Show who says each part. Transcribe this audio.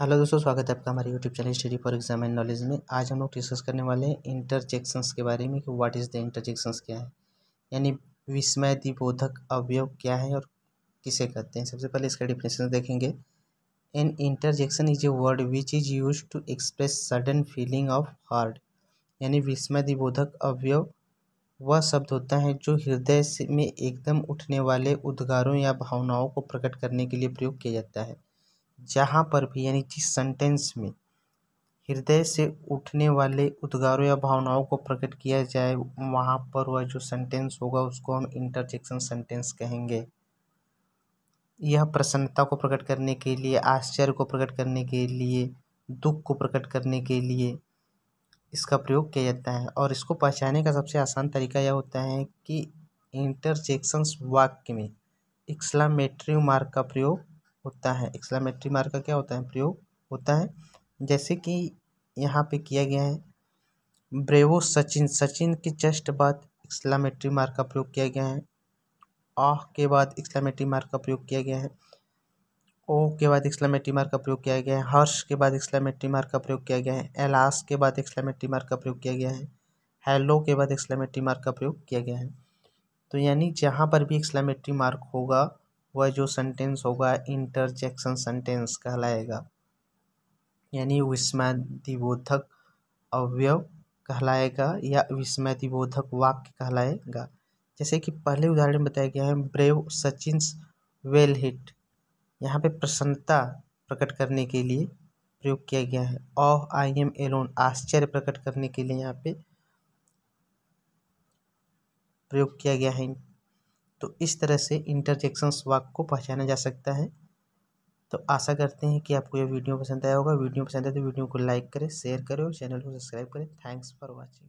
Speaker 1: hello दोस्तों स्वागत है आपका हमारे YouTube channel study for exam and knowledge में आज हम लोग डिस्कस करने वाले हैं इंटरजेक्शंस के बारे में कि व्हाट इज़ द इंटरजेक्शंस क्या है यानी विस्मय दिबोधक अवयव क्या है और किसे कहते हैं सबसे पहले इसका डिफिनेशन देखेंगे an interjection is a word which is use to express sudden feeling of heart यानी विस्मय दिबोधक अवयव वह शब्द होता है जो हृदय में एकदम उठने वाले उद्गारों या भावनाओं को प्रकट करने के लिए प्रयोग किया जाता है जहाँ पर भी यानी जिस सेंटेंस में हृदय से उठने वाले उद्गारों या भावनाओं को प्रकट किया जाए वहाँ पर वह जो सेंटेंस होगा उसको हम इंटरजेक्शन सेंटेंस कहेंगे यह प्रसन्नता को प्रकट करने के लिए आश्चर्य को प्रकट करने के लिए दुख को प्रकट करने के लिए इसका प्रयोग किया जाता है और इसको पहचाने का सबसे आसान तरीका यह होता है कि इंटरजेक्शंस वाक्य में एक्सलामेट्री मार्क का प्रयोग होता है एक्सलामेट्री मार्क का क्या होता है प्रयोग होता है जैसे कि यहाँ पे किया गया है ब्रेवो सचिन सचिन के जस्ट बाद एक्सलामेट्री मार्क का प्रयोग किया गया है आह के बाद एक्सलामेट्री मार्क का प्रयोग किया गया है ओ के बाद एक्सलामेट्री मार्क का प्रयोग किया गया है हर्ष के बाद एक्सलामेट्री मार्क का प्रयोग किया गया है एलास के बाद एक्सलामेट्री मार्क का प्रयोग किया गया है हेलो के बाद एक्सलामेट्री मार्क का प्रयोग किया गया है तो यानी जहाँ पर भी एक्सलामेट्री मार्क होगा वह जो सेंटेंस होगा इंटरजेक्शन सेंटेंस कहलाएगा यानी विस्मयतिबोधक अवयव कहलाएगा या विस्मयतिबोधक वाक्य कहलाएगा जैसे कि पहले उदाहरण बताया गया है ब्रेव सचिन वेल हिट यहाँ पे प्रसन्नता प्रकट करने के लिए प्रयोग किया गया है ऑफ आई एम एलोन आश्चर्य प्रकट करने के लिए यहाँ पे प्रयोग किया गया है तो इस तरह से इंटरजेक्शंस वाक को पहचाना जा सकता है तो आशा करते हैं कि आपको यह वीडियो पसंद आया होगा वीडियो पसंद आए तो वीडियो को लाइक करें शेयर करें और चैनल को सब्सक्राइब करें थैंक्स फॉर वॉचिंग